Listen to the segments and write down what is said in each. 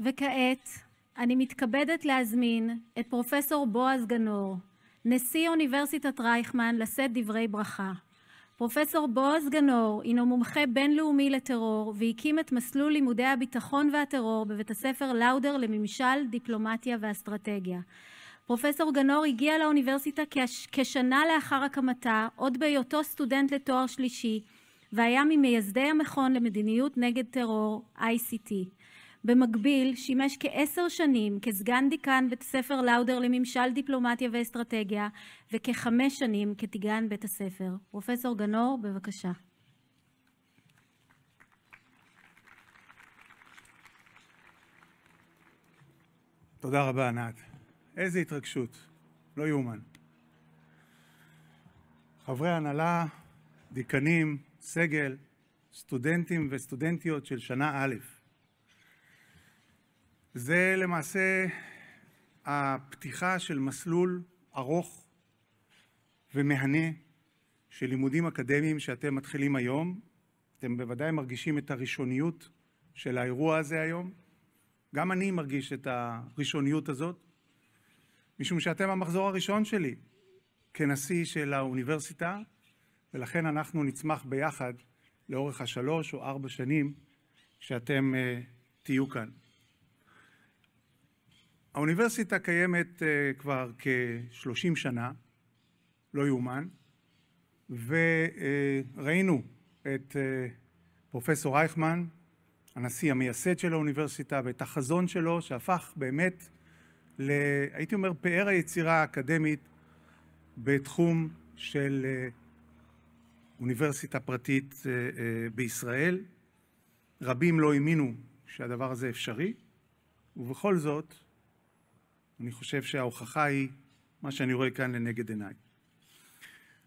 וכעת אני מתכבדת להזמין את פרופסור בועז גנור, נשיא אוניברסיטת רייכמן, לשאת דברי ברכה. פרופסור בועז גנור הינו מומחה בינלאומי לטרור והקים את מסלול לימודי הביטחון והטרור בבית הספר לאודר לממשל, דיפלומטיה ואסטרטגיה. פרופסור גנור הגיע לאוניברסיטה כש... כשנה לאחר הקמתה, עוד בהיותו סטודנט לתואר שלישי, והיה ממייסדי המכון למדיניות נגד טרור, ICT. במקביל שימש כעשר שנים כסגן דיקן בית הספר לאודר לממשל דיפלומטיה ואסטרטגיה וכחמש שנים כדיקן בית הספר. פרופסור גנור, בבקשה. תודה רבה, ענת. איזה התרגשות, לא יאומן. חברי הנהלה, דיקנים, סגל, סטודנטים וסטודנטיות של שנה א', זה למעשה הפתיחה של מסלול ארוך ומהנה של לימודים אקדמיים שאתם מתחילים היום. אתם בוודאי מרגישים את הראשוניות של האירוע הזה היום. גם אני מרגיש את הראשוניות הזאת, משום שאתם המחזור הראשון שלי כנשיא של האוניברסיטה, ולכן אנחנו נצמח ביחד לאורך השלוש או ארבע שנים שאתם uh, תהיו כאן. האוניברסיטה קיימת אה, כבר כ-30 שנה, לא יאומן, וראינו אה, את אה, פרופסור רייכמן, הנשיא המייסד של האוניברסיטה, ואת החזון שלו, שהפך באמת, ל, הייתי אומר, פאר היצירה האקדמית בתחום של אוניברסיטה פרטית בישראל. רבים לא האמינו שהדבר הזה אפשרי, ובכל זאת, אני חושב שההוכחה היא מה שאני רואה כאן לנגד עיניי.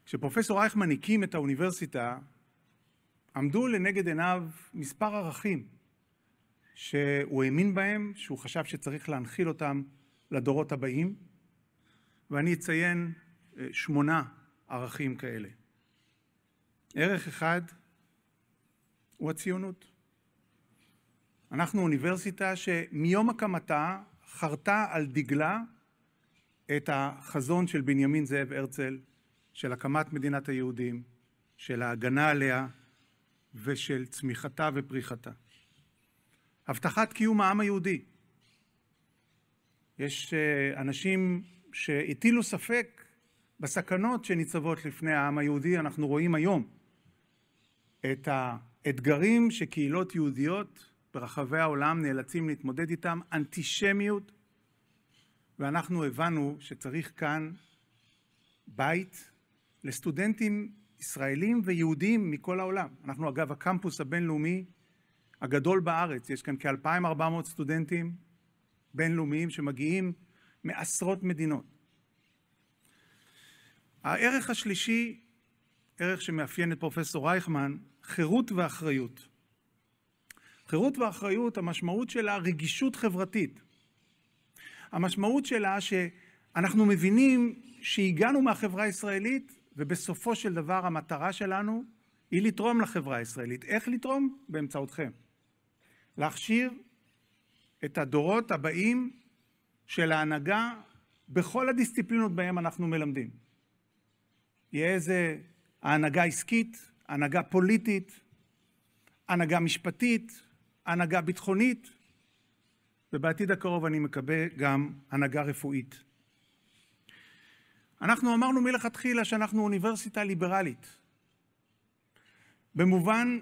כשפרופסור אייכמן הקים את האוניברסיטה, עמדו לנגד עיניו מספר ערכים שהוא האמין בהם, שהוא חשב שצריך להנחיל אותם לדורות הבאים, ואני אציין אה, שמונה ערכים כאלה. ערך אחד הוא הציונות. אנחנו אוניברסיטה שמיום הקמתה חרתה על דגלה את החזון של בנימין זאב הרצל, של הקמת מדינת היהודים, של ההגנה עליה ושל צמיחתה ופריחתה. הבטחת קיום העם היהודי. יש אה, אנשים שהטילו ספק בסכנות שניצבות לפני העם היהודי. אנחנו רואים היום את האתגרים שקהילות יהודיות ברחבי העולם נאלצים להתמודד איתם, אנטישמיות, ואנחנו הבנו שצריך כאן בית לסטודנטים ישראלים ויהודים מכל העולם. אנחנו אגב הקמפוס הבינלאומי הגדול בארץ, יש כאן כ-2,400 סטודנטים בינלאומיים שמגיעים מעשרות מדינות. הערך השלישי, ערך שמאפיין את פרופסור רייכמן, חירות ואחריות. חירות ואחריות, המשמעות שלה רגישות חברתית. המשמעות שלה שאנחנו מבינים שהגענו מהחברה הישראלית, ובסופו של דבר המטרה שלנו היא לתרום לחברה הישראלית. איך לתרום? באמצעותכם. להכשיר את הדורות הבאים של ההנהגה בכל הדיסציפלינות בהן אנחנו מלמדים. יהיה איזה ההנהגה עסקית, הנהגה פוליטית, הנהגה משפטית, הנהגה ביטחונית, ובעתיד הקרוב אני מקווה גם הנהגה רפואית. אנחנו אמרנו מלכתחילה שאנחנו אוניברסיטה ליברלית, במובן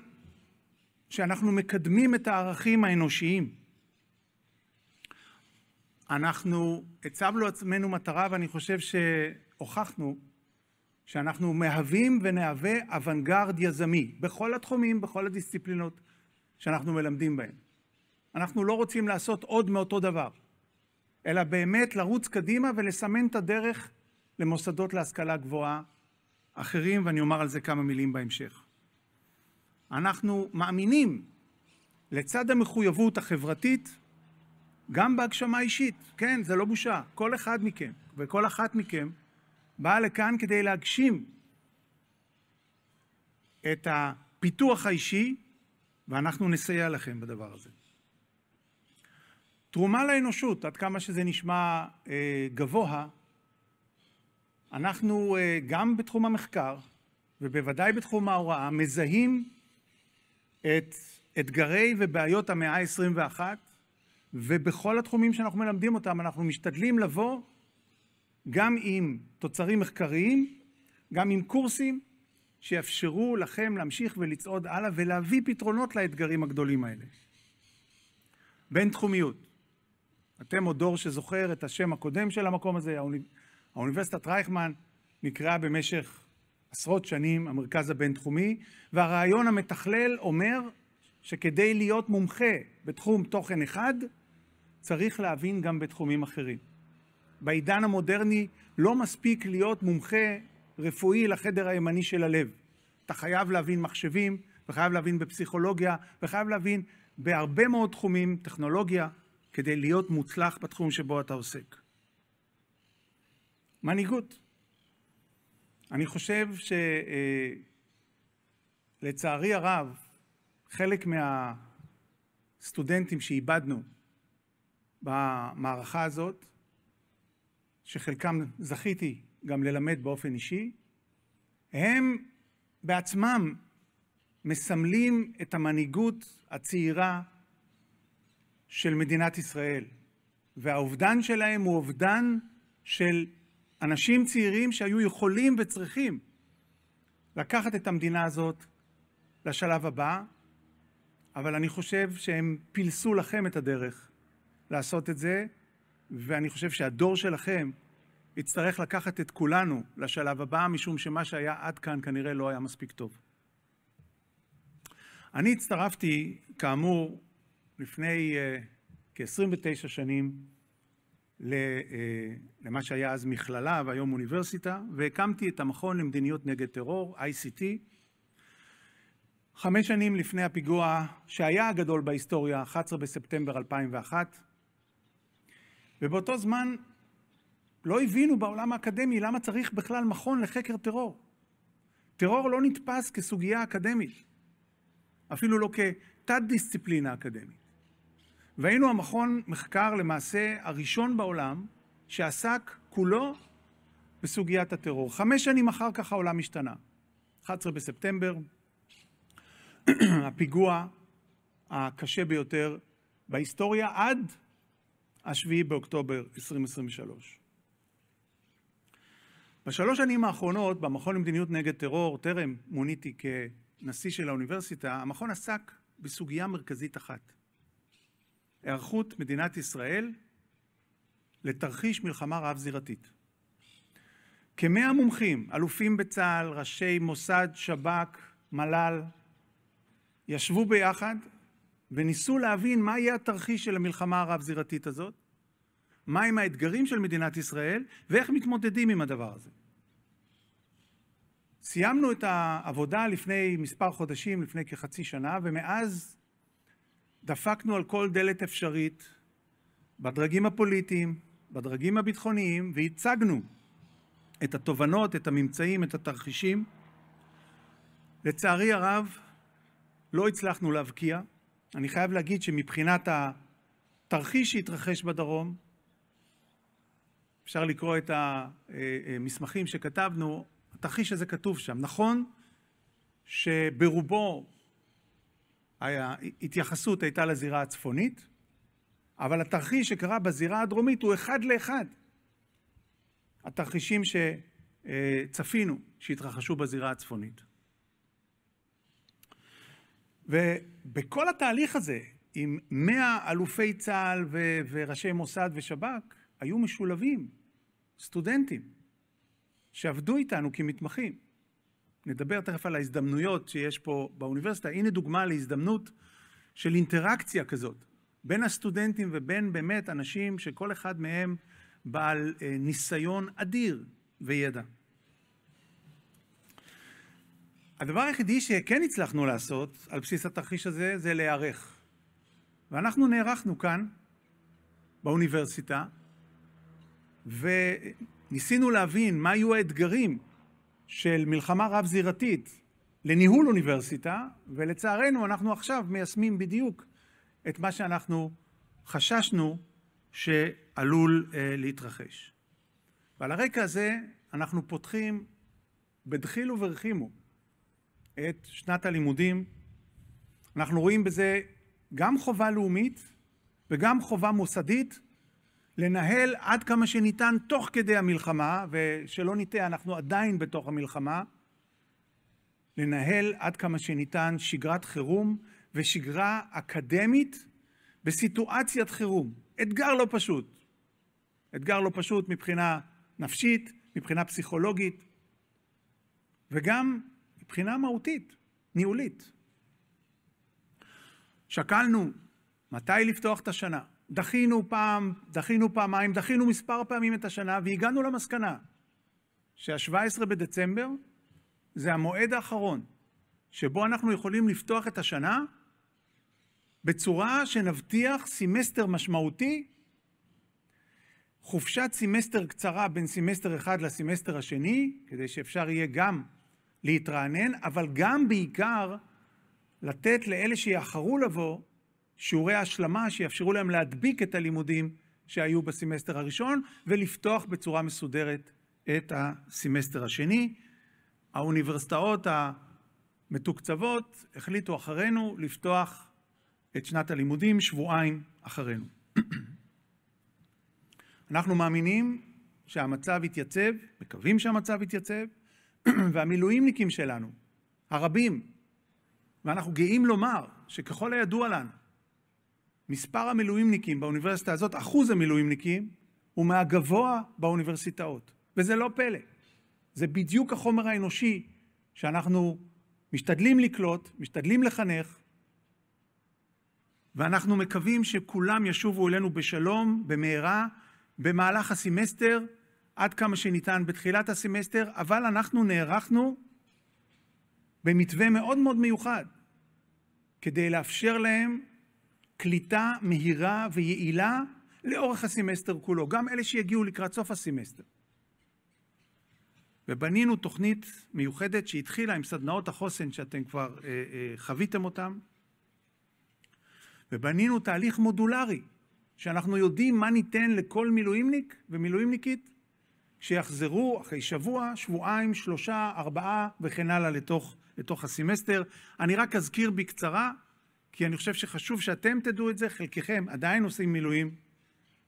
שאנחנו מקדמים את הערכים האנושיים. אנחנו הצבנו לעצמנו מטרה, ואני חושב שהוכחנו שאנחנו מהווים ונהווה אוונגרד יזמי, בכל התחומים, בכל הדיסציפלינות. שאנחנו מלמדים בהם. אנחנו לא רוצים לעשות עוד מאותו דבר, אלא באמת לרוץ קדימה ולסמן את הדרך למוסדות להשכלה גבוהה אחרים, ואני אומר על זה כמה מילים בהמשך. אנחנו מאמינים לצד המחויבות החברתית, גם בהגשמה אישית. כן, זה לא בושה. כל אחד מכם וכל אחת מכם באה לכאן כדי להגשים את הפיתוח האישי ואנחנו נסייע לכם בדבר הזה. תרומה לאנושות, עד כמה שזה נשמע אה, גבוה, אנחנו אה, גם בתחום המחקר, ובוודאי בתחום ההוראה, מזהים את אתגרי ובעיות המאה ה-21, ובכל התחומים שאנחנו מלמדים אותם, אנחנו משתדלים לבוא גם עם תוצרים מחקריים, גם עם קורסים, שיאפשרו לכם להמשיך ולצעוד הלאה ולהביא פתרונות לאתגרים הגדולים האלה. בין-תחומיות. אתם עוד דור שזוכר את השם הקודם של המקום הזה, האוניברסיטת רייכמן נקראה במשך עשרות שנים המרכז הבינתחומי, והרעיון המתכלל אומר שכדי להיות מומחה בתחום תוכן אחד, צריך להבין גם בתחומים אחרים. בעידן המודרני לא מספיק להיות מומחה רפואי לחדר הימני של הלב. אתה חייב להבין מחשבים, וחייב להבין בפסיכולוגיה, וחייב להבין בהרבה מאוד תחומים, טכנולוגיה, כדי להיות מוצלח בתחום שבו אתה עוסק. מנהיגות. אני חושב שלצערי אה, הרב, חלק מהסטודנטים שאיבדנו במערכה הזאת, שחלקם זכיתי גם ללמד באופן אישי, הם בעצמם מסמלים את המנהיגות הצעירה של מדינת ישראל. והאובדן שלהם הוא אובדן של אנשים צעירים שהיו יכולים וצריכים לקחת את המדינה הזאת לשלב הבא, אבל אני חושב שהם פילסו לכם את הדרך לעשות את זה, ואני חושב שהדור שלכם יצטרך לקחת את כולנו לשלב הבא, משום שמה שהיה עד כאן כנראה לא היה מספיק טוב. אני הצטרפתי, כאמור, לפני uh, כ-29 שנים ל, uh, למה שהיה אז מכללה והיום אוניברסיטה, והקמתי את המכון למדיניות נגד טרור, ICT, חמש שנים לפני הפיגוע שהיה הגדול בהיסטוריה, 11 בספטמבר 2001, ובאותו זמן לא הבינו בעולם האקדמי למה צריך בכלל מכון לחקר טרור. טרור לא נתפס כסוגיה אקדמית, אפילו לא כתת-דיסציפלינה אקדמית. והיינו המכון מחקר למעשה הראשון בעולם שעסק כולו בסוגיית הטרור. חמש שנים אחר כך העולם השתנה. 11 בספטמבר, הפיגוע הקשה ביותר בהיסטוריה עד השביעי באוקטובר 2023. בשלוש שנים האחרונות, במכון למדיניות נגד טרור, טרם מוניתי כנשיא של האוניברסיטה, המכון עסק בסוגיה מרכזית אחת: היערכות מדינת ישראל לתרחיש מלחמה רב-זירתית. כמאה מומחים, אלופים בצה"ל, ראשי מוסד, שב"כ, מל"ל, ישבו ביחד וניסו להבין מה יהיה התרחיש של המלחמה הרב-זירתית הזאת, מהם האתגרים של מדינת ישראל ואיך מתמודדים עם הדבר הזה. סיימנו את העבודה לפני מספר חודשים, לפני כחצי שנה, ומאז דפקנו על כל דלת אפשרית בדרגים הפוליטיים, בדרגים הביטחוניים, והצגנו את התובנות, את הממצאים, את התרחישים. לצערי הרב, לא הצלחנו להבקיע. אני חייב להגיד שמבחינת התרחיש שהתרחש בדרום, אפשר לקרוא את המסמכים אה, אה, שכתבנו, התרחיש הזה כתוב שם. נכון שברובו ההתייחסות הייתה לזירה הצפונית, אבל התרחיש שקרה בזירה הדרומית הוא אחד לאחד. התרחישים שצפינו אה, שהתרחשו בזירה הצפונית. ובכל התהליך הזה, עם מאה אלופי צה"ל ו- וראשי מוסד ושב"כ, היו משולבים סטודנטים שעבדו איתנו כמתמחים. נדבר תכף על ההזדמנויות שיש פה באוניברסיטה. הנה דוגמה להזדמנות של אינטראקציה כזאת בין הסטודנטים ובין באמת אנשים שכל אחד מהם בעל אה, ניסיון אדיר וידע. הדבר היחידי שכן הצלחנו לעשות על בסיס התרחיש הזה זה להיערך. ואנחנו נערכנו כאן, באוניברסיטה, וניסינו להבין מה היו האתגרים של מלחמה רב-זירתית לניהול אוניברסיטה, ולצערנו אנחנו עכשיו מיישמים בדיוק את מה שאנחנו חששנו שעלול אה, להתרחש. ועל הרקע הזה אנחנו פותחים בדחילו ורחימו את שנת הלימודים. אנחנו רואים בזה גם חובה לאומית וגם חובה מוסדית לנהל עד כמה שניתן תוך כדי המלחמה, ושלא נטעה, אנחנו עדיין בתוך המלחמה, לנהל עד כמה שניתן שגרת חירום ושגרה אקדמית בסיטואציית חירום. אתגר לא פשוט. אתגר לא פשוט מבחינה נפשית, מבחינה פסיכולוגית, וגם מבחינה מהותית, ניהולית. שקלנו מתי לפתוח את השנה, דחינו פעם, דחינו פעמיים, דחינו מספר פעמים את השנה, והגענו למסקנה שה-17 בדצמבר זה המועד האחרון שבו אנחנו יכולים לפתוח את השנה בצורה שנבטיח סמסטר משמעותי, חופשת סמסטר קצרה בין סמסטר אחד לסמסטר השני, כדי שאפשר יהיה גם להתרענן, אבל גם בעיקר לתת לאלה שיאחרו לבוא שיעורי השלמה שיאפשרו להם להדביק את הלימודים שהיו בסמסטר הראשון ולפתוח בצורה מסודרת את הסמסטר השני. האוניברסיטאות המתוקצבות החליטו אחרינו לפתוח את שנת הלימודים שבועיים אחרינו. אנחנו מאמינים שהמצב יתייצב, מקווים שהמצב יתייצב, והמילואימניקים שלנו, הרבים, ואנחנו גאים לומר שככל הידוע לנו, מספר המילואימניקים באוניברסיטה הזאת, אחוז המילואימניקים, הוא מהגבוה באוניברסיטאות. וזה לא פלא. זה בדיוק החומר האנושי שאנחנו משתדלים לקלוט, משתדלים לחנך, ואנחנו מקווים שכולם ישובו אלינו בשלום, במהרה, במהלך הסמסטר, עד כמה שניתן בתחילת הסמסטר, אבל אנחנו נערכנו במתווה מאוד מאוד מיוחד, כדי לאפשר להם קליטה מהירה ויעילה לאורך הסמסטר כולו, גם אלה שיגיעו לקראת סוף הסמסטר. ובנינו תוכנית מיוחדת שהתחילה עם סדנאות החוסן שאתם כבר אה, אה, חוויתם אותן, ובנינו תהליך מודולרי, שאנחנו יודעים מה ניתן לכל מילואימניק ומילואימניקית שיחזרו אחרי שבוע, שבועיים, שלושה, ארבעה וכן הלאה לתוך, לתוך הסמסטר. אני רק אזכיר בקצרה כי אני חושב שחשוב שאתם תדעו את זה, חלקכם עדיין עושים מילואים,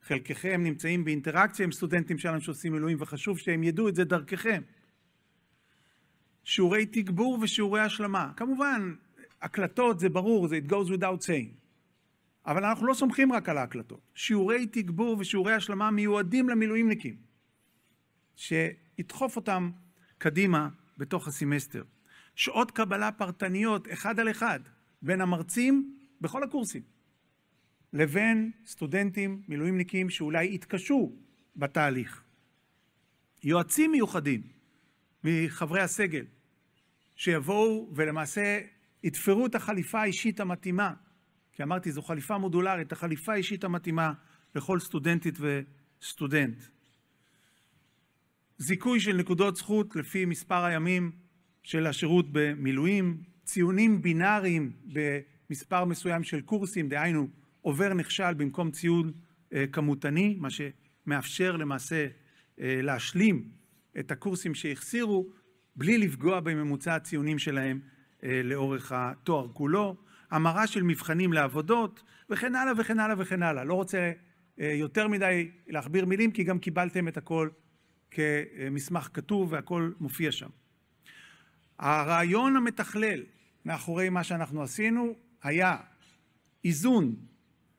חלקכם נמצאים באינטראקציה עם סטודנטים שלנו שעושים מילואים, וחשוב שהם ידעו את זה דרככם. שיעורי תגבור ושיעורי השלמה. כמובן, הקלטות זה ברור, זה it goes without saying. אבל אנחנו לא סומכים רק על ההקלטות. שיעורי תגבור ושיעורי השלמה מיועדים למילואימניקים, שידחוף אותם קדימה בתוך הסמסטר. שעות קבלה פרטניות, אחד על אחד. בין המרצים בכל הקורסים לבין סטודנטים מילואימניקים שאולי יתקשו בתהליך. יועצים מיוחדים מחברי הסגל שיבואו ולמעשה יתפרו את החליפה האישית המתאימה, כי אמרתי, זו חליפה מודולרית, החליפה האישית המתאימה לכל סטודנטית וסטודנט. זיכוי של נקודות זכות לפי מספר הימים של השירות במילואים, ציונים בינאריים במספר מסוים של קורסים, דהיינו עובר נכשל במקום ציון אה, כמותני, מה שמאפשר למעשה אה, להשלים את הקורסים שהחסירו בלי לפגוע בממוצע הציונים שלהם אה, לאורך התואר כולו, המרה של מבחנים לעבודות וכן הלאה וכן הלאה וכן הלאה. לא רוצה יותר מדי להכביר מילים כי גם קיבלתם את הכל כמסמך כתוב והכל מופיע שם. הרעיון המתכלל מאחורי מה שאנחנו עשינו היה איזון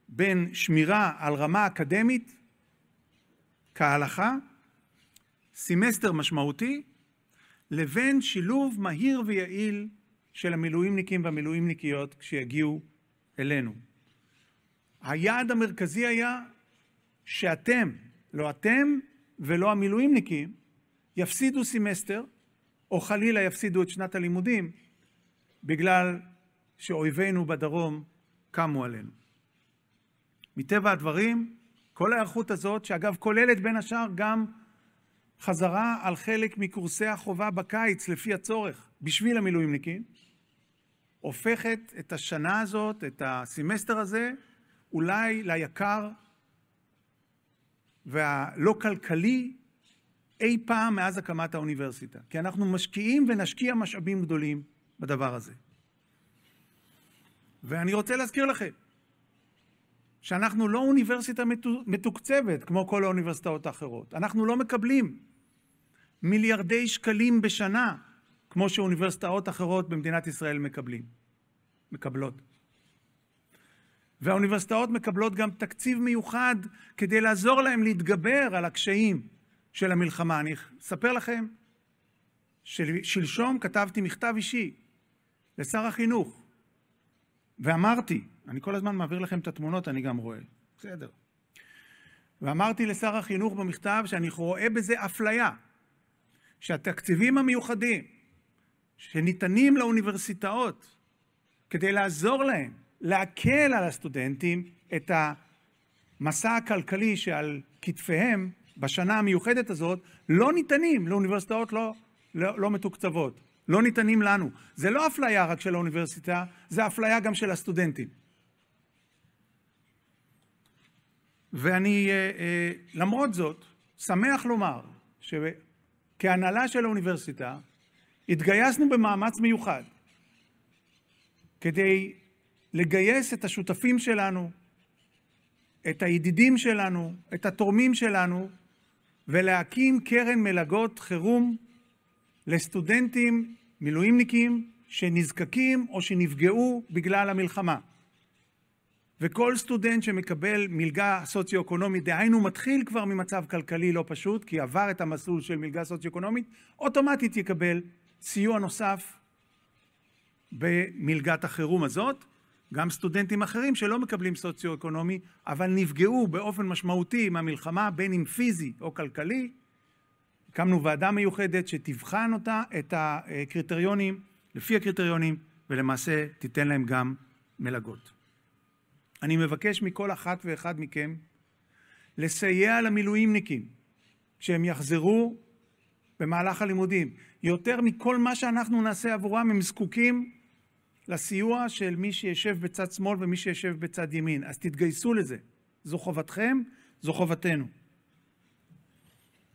בין שמירה על רמה אקדמית כהלכה, סמסטר משמעותי, לבין שילוב מהיר ויעיל של המילואימניקים והמילואימניקיות כשיגיעו אלינו. היעד המרכזי היה שאתם, לא אתם ולא המילואימניקים, יפסידו סמסטר או חלילה יפסידו את שנת הלימודים בגלל שאויבינו בדרום קמו עלינו. מטבע הדברים, כל ההיערכות הזאת, שאגב כוללת בין השאר גם חזרה על חלק מקורסי החובה בקיץ לפי הצורך, בשביל המילואימניקים, הופכת את השנה הזאת, את הסמסטר הזה, אולי ליקר והלא כלכלי אי פעם מאז הקמת האוניברסיטה, כי אנחנו משקיעים ונשקיע משאבים גדולים בדבר הזה. ואני רוצה להזכיר לכם שאנחנו לא אוניברסיטה מתוקצבת כמו כל האוניברסיטאות האחרות. אנחנו לא מקבלים מיליארדי שקלים בשנה כמו שאוניברסיטאות אחרות במדינת ישראל מקבלים, מקבלות. והאוניברסיטאות מקבלות גם תקציב מיוחד כדי לעזור להם להתגבר על הקשיים של המלחמה. אני אספר לכם ששלשום כתבתי מכתב אישי לשר החינוך, ואמרתי, אני כל הזמן מעביר לכם את התמונות, אני גם רואה, בסדר. ואמרתי לשר החינוך במכתב שאני רואה בזה אפליה, שהתקציבים המיוחדים שניתנים לאוניברסיטאות כדי לעזור להם להקל על הסטודנטים את המסע הכלכלי שעל כתפיהם בשנה המיוחדת הזאת, לא ניתנים לאוניברסיטאות לא, לא, לא מתוקצבות. לא ניתנים לנו. זה לא אפליה רק של האוניברסיטה, זה אפליה גם של הסטודנטים. ואני, אה, אה, למרות זאת, שמח לומר שכהנהלה של האוניברסיטה, התגייסנו במאמץ מיוחד כדי לגייס את השותפים שלנו, את הידידים שלנו, את התורמים שלנו, ולהקים קרן מלגות חירום לסטודנטים מילואימניקים שנזקקים או שנפגעו בגלל המלחמה. וכל סטודנט שמקבל מלגה סוציו-אקונומית, דהיינו מתחיל כבר ממצב כלכלי לא פשוט, כי עבר את המסלול של מלגה סוציו-אקונומית, אוטומטית יקבל סיוע נוסף במלגת החירום הזאת, גם סטודנטים אחרים שלא מקבלים סוציו-אקונומי, אבל נפגעו באופן משמעותי מהמלחמה, בין אם פיזי או כלכלי. הקמנו ועדה מיוחדת שתבחן אותה, את הקריטריונים, לפי הקריטריונים, ולמעשה תיתן להם גם מלגות. אני מבקש מכל אחת ואחד מכם לסייע למילואימניקים כשהם יחזרו במהלך הלימודים. יותר מכל מה שאנחנו נעשה עבורם, הם זקוקים לסיוע של מי שישב בצד שמאל ומי שישב בצד ימין. אז תתגייסו לזה. זו חובתכם, זו חובתנו.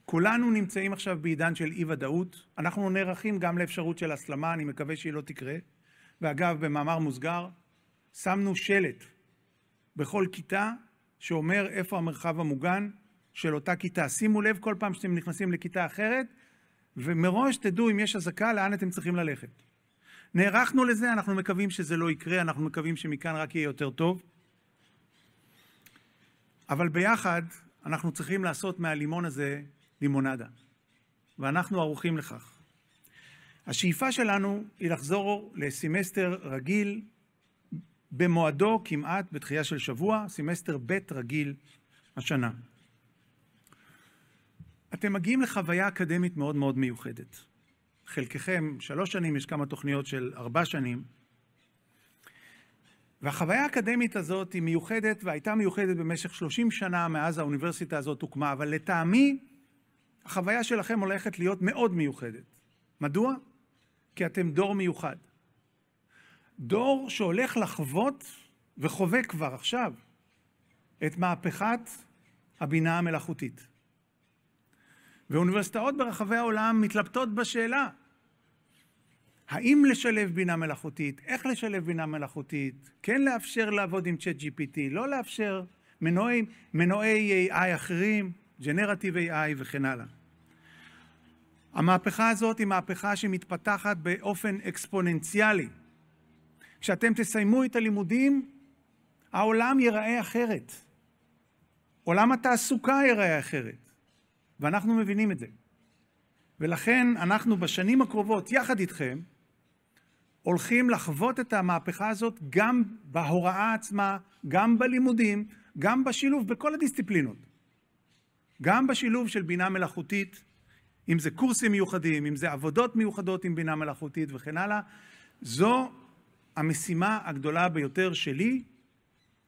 כולנו נמצאים עכשיו בעידן של אי-ודאות. אנחנו נערכים גם לאפשרות של הסלמה, אני מקווה שהיא לא תקרה. ואגב, במאמר מוסגר, שמנו שלט בכל כיתה שאומר איפה המרחב המוגן של אותה כיתה. שימו לב כל פעם שאתם נכנסים לכיתה אחרת, ומראש תדעו אם יש אזעקה לאן אתם צריכים ללכת. נערכנו לזה, אנחנו מקווים שזה לא יקרה, אנחנו מקווים שמכאן רק יהיה יותר טוב. אבל ביחד אנחנו צריכים לעשות מהלימון הזה לימונדה, ואנחנו ערוכים לכך. השאיפה שלנו היא לחזור לסמסטר רגיל, במועדו כמעט בתחייה של שבוע, סמסטר ב' רגיל השנה. אתם מגיעים לחוויה אקדמית מאוד מאוד מיוחדת. חלקכם שלוש שנים, יש כמה תוכניות של ארבע שנים. והחוויה האקדמית הזאת היא מיוחדת, והייתה מיוחדת במשך 30 שנה מאז האוניברסיטה הזאת הוקמה, אבל לטעמי, החוויה שלכם הולכת להיות מאוד מיוחדת. מדוע? כי אתם דור מיוחד. דור שהולך לחוות, וחווה כבר עכשיו, את מהפכת הבינה המלאכותית. ואוניברסיטאות ברחבי העולם מתלבטות בשאלה האם לשלב בינה מלאכותית, איך לשלב בינה מלאכותית, כן לאפשר לעבוד עם צ'אט GPT, לא לאפשר מנועי, מנועי AI אחרים, ג'נרטיב AI וכן הלאה. המהפכה הזאת היא מהפכה שמתפתחת באופן אקספוננציאלי. כשאתם תסיימו את הלימודים, העולם ייראה אחרת. עולם התעסוקה ייראה אחרת. ואנחנו מבינים את זה. ולכן אנחנו בשנים הקרובות, יחד איתכם, הולכים לחוות את המהפכה הזאת גם בהוראה עצמה, גם בלימודים, גם בשילוב בכל הדיסציפלינות. גם בשילוב של בינה מלאכותית, אם זה קורסים מיוחדים, אם זה עבודות מיוחדות עם בינה מלאכותית וכן הלאה, זו המשימה הגדולה ביותר שלי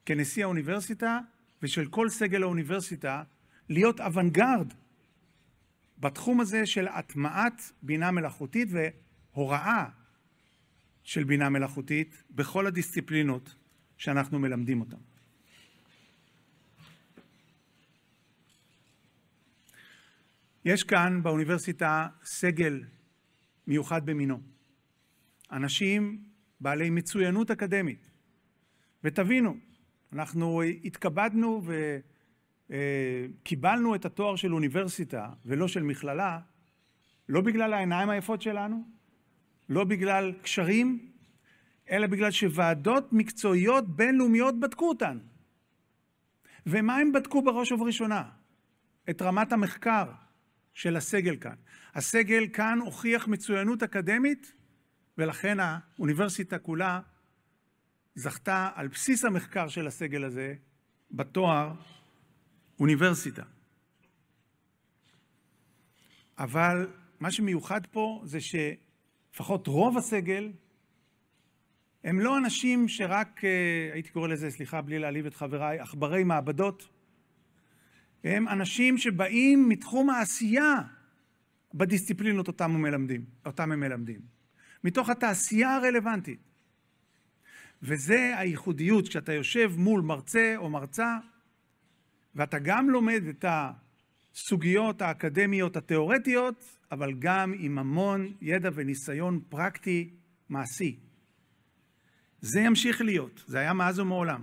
כנשיא האוניברסיטה ושל כל סגל האוניברסיטה, להיות אוונגרד בתחום הזה של הטמעת בינה מלאכותית והוראה של בינה מלאכותית בכל הדיסציפלינות שאנחנו מלמדים אותן. יש כאן באוניברסיטה סגל מיוחד במינו. אנשים בעלי מצוינות אקדמית. ותבינו, אנחנו התכבדנו ו... אה, קיבלנו את התואר של אוניברסיטה ולא של מכללה, לא בגלל העיניים היפות שלנו, לא בגלל קשרים, אלא בגלל שוועדות מקצועיות בינלאומיות בדקו אותן. ומה הם בדקו בראש ובראשונה? את רמת המחקר של הסגל כאן. הסגל כאן הוכיח מצוינות אקדמית, ולכן האוניברסיטה כולה זכתה על בסיס המחקר של הסגל הזה בתואר אוניברסיטה. אבל מה שמיוחד פה זה שלפחות רוב הסגל הם לא אנשים שרק, אה, הייתי קורא לזה, סליחה, בלי להעליב את חבריי, עכברי מעבדות. הם אנשים שבאים מתחום העשייה בדיסציפלינות אותם הם מלמדים. אותם הם מלמדים. מתוך התעשייה הרלוונטית. וזה הייחודיות, כשאתה יושב מול מרצה או מרצה, ואתה גם לומד את הסוגיות האקדמיות התיאורטיות, אבל גם עם המון ידע וניסיון פרקטי מעשי. זה ימשיך להיות, זה היה מאז ומעולם.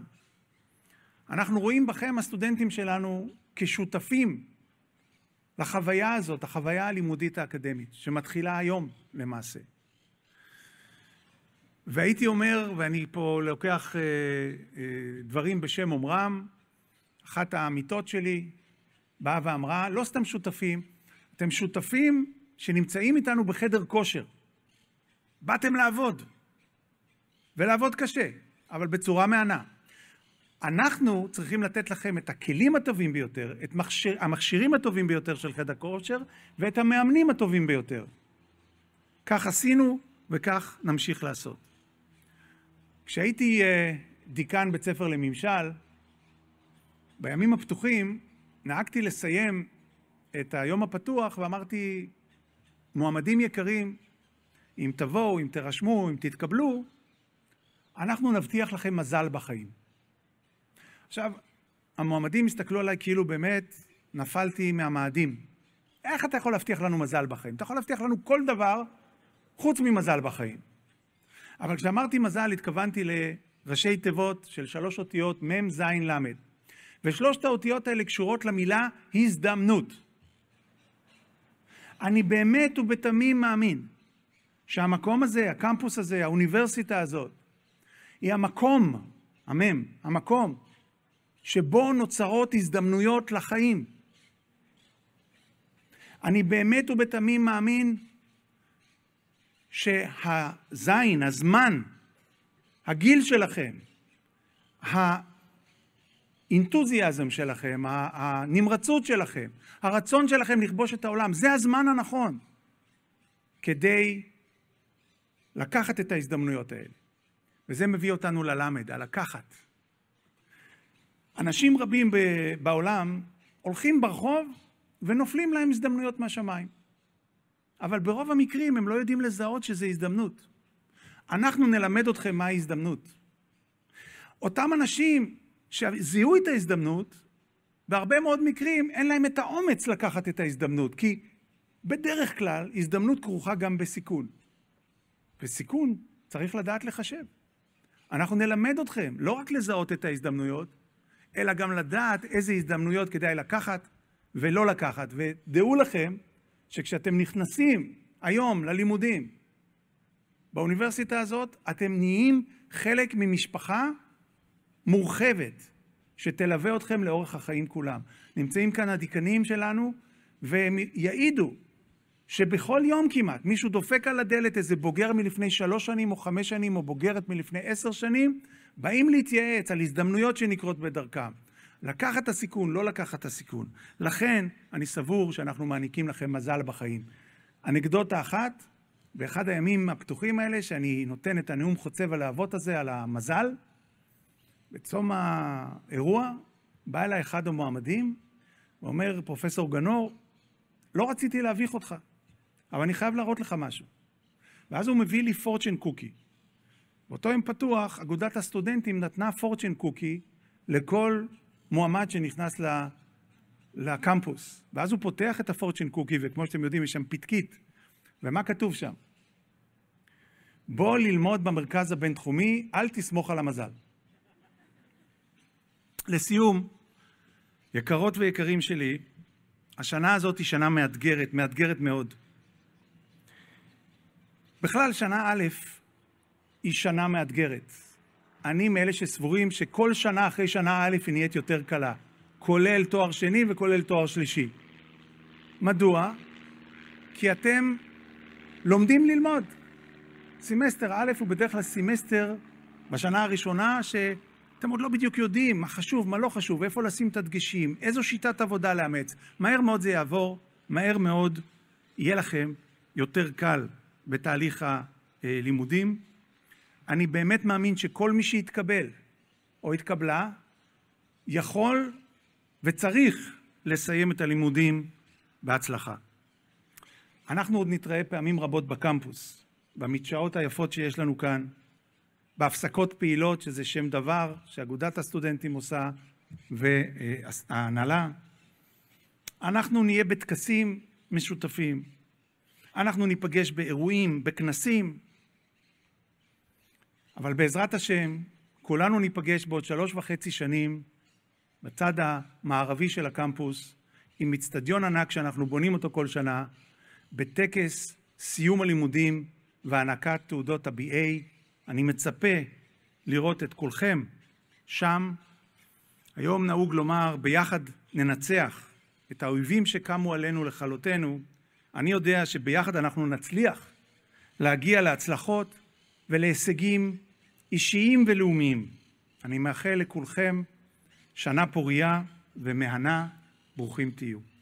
אנחנו רואים בכם, הסטודנטים שלנו, כשותפים לחוויה הזאת, החוויה הלימודית האקדמית, שמתחילה היום למעשה. והייתי אומר, ואני פה לוקח אה, אה, דברים בשם אומרם, אחת האמיתות שלי באה ואמרה, לא סתם שותפים, אתם שותפים שנמצאים איתנו בחדר כושר. באתם לעבוד, ולעבוד קשה, אבל בצורה מהנה. אנחנו צריכים לתת לכם את הכלים הטובים ביותר, את מכשיר, המכשירים הטובים ביותר של חדר כושר, ואת המאמנים הטובים ביותר. כך עשינו, וכך נמשיך לעשות. כשהייתי אה, דיקן בית ספר לממשל, בימים הפתוחים נהגתי לסיים את היום הפתוח ואמרתי, מועמדים יקרים, אם תבואו, אם תירשמו, אם תתקבלו, אנחנו נבטיח לכם מזל בחיים. עכשיו, המועמדים הסתכלו עליי כאילו באמת נפלתי מהמאדים. איך אתה יכול להבטיח לנו מזל בחיים? אתה יכול להבטיח לנו כל דבר חוץ ממזל בחיים. אבל כשאמרתי מזל, התכוונתי לראשי תיבות של שלוש אותיות מ', ז', ל'. ושלושת האותיות האלה קשורות למילה הזדמנות. אני באמת ובתמים מאמין שהמקום הזה, הקמפוס הזה, האוניברסיטה הזאת, היא המקום, המם, המקום, שבו נוצרות הזדמנויות לחיים. אני באמת ובתמים מאמין שהזין, הזמן, הגיל שלכם, האינטוזיאזם שלכם, הנמרצות שלכם, הרצון שלכם לכבוש את העולם. זה הזמן הנכון כדי לקחת את ההזדמנויות האלה. וזה מביא אותנו ללמד, הלקחת. אנשים רבים בעולם הולכים ברחוב ונופלים להם הזדמנויות מהשמיים. אבל ברוב המקרים הם לא יודעים לזהות שזו הזדמנות. אנחנו נלמד אתכם מהי הזדמנות. אותם אנשים שזיהו את ההזדמנות, בהרבה מאוד מקרים אין להם את האומץ לקחת את ההזדמנות, כי בדרך כלל הזדמנות כרוכה גם בסיכון. וסיכון צריך לדעת לחשב. אנחנו נלמד אתכם לא רק לזהות את ההזדמנויות, אלא גם לדעת איזה הזדמנויות כדאי לקחת ולא לקחת. ודעו לכם שכשאתם נכנסים היום ללימודים באוניברסיטה הזאת, אתם נהיים חלק ממשפחה מורחבת שתלווה אתכם לאורך החיים כולם. נמצאים כאן הדיקנים שלנו, והם יעידו שבכל יום כמעט מישהו דופק על הדלת, איזה בוגר מלפני שלוש שנים או חמש שנים, או בוגרת מלפני עשר שנים, באים להתייעץ על הזדמנויות שנקרות בדרכם. לקחת את הסיכון, לא לקחת את הסיכון. לכן, אני סבור שאנחנו מעניקים לכם מזל בחיים. אנקדוטה אחת, באחד הימים הפתוחים האלה, שאני נותן את הנאום חוצב הלהבות הזה על המזל, בצום האירוע, בא אליי אחד המועמדים ואומר, פרופסור גנור, לא רציתי להביך אותך, אבל אני חייב להראות לך משהו. ואז הוא מביא לי פורצ'ן קוקי. באותו יום פתוח, אגודת הסטודנטים נתנה פורצ'ן קוקי לכל מועמד שנכנס ל... לקמפוס. ואז הוא פותח את הפורצ'ן קוקי, וכמו שאתם יודעים, יש שם פתקית. ומה כתוב שם? בוא ללמוד במרכז הבינתחומי, אל תסמוך על המזל. לסיום, יקרות ויקרים שלי, השנה הזאת היא שנה מאתגרת, מאתגרת מאוד. בכלל, שנה א' היא שנה מאתגרת. אני מאלה שסבורים שכל שנה אחרי שנה א' היא נהיית יותר קלה, כולל תואר שני וכולל תואר שלישי. מדוע? כי אתם לומדים ללמוד. סמסטר א' הוא בדרך כלל סמסטר בשנה הראשונה ש... אתם עוד לא בדיוק יודעים מה חשוב, מה לא חשוב, איפה לשים את הדגשים, איזו שיטת עבודה לאמץ. מהר מאוד זה יעבור, מהר מאוד יהיה לכם יותר קל בתהליך הלימודים. אני באמת מאמין שכל מי שהתקבל או התקבלה, יכול וצריך לסיים את הלימודים בהצלחה. אנחנו עוד נתראה פעמים רבות בקמפוס, במדשאות היפות שיש לנו כאן, בהפסקות פעילות, שזה שם דבר, שאגודת הסטודנטים עושה וההנהלה. אנחנו נהיה בטקסים משותפים. אנחנו ניפגש באירועים, בכנסים, אבל בעזרת השם, כולנו ניפגש בעוד שלוש וחצי שנים בצד המערבי של הקמפוס, עם אצטדיון ענק שאנחנו בונים אותו כל שנה, בטקס סיום הלימודים והענקת תעודות ה-BA אני מצפה לראות את כולכם שם. היום נהוג לומר, ביחד ננצח את האויבים שקמו עלינו לכלותנו. אני יודע שביחד אנחנו נצליח להגיע להצלחות ולהישגים אישיים ולאומיים. אני מאחל לכולכם שנה פורייה ומהנה, ברוכים תהיו.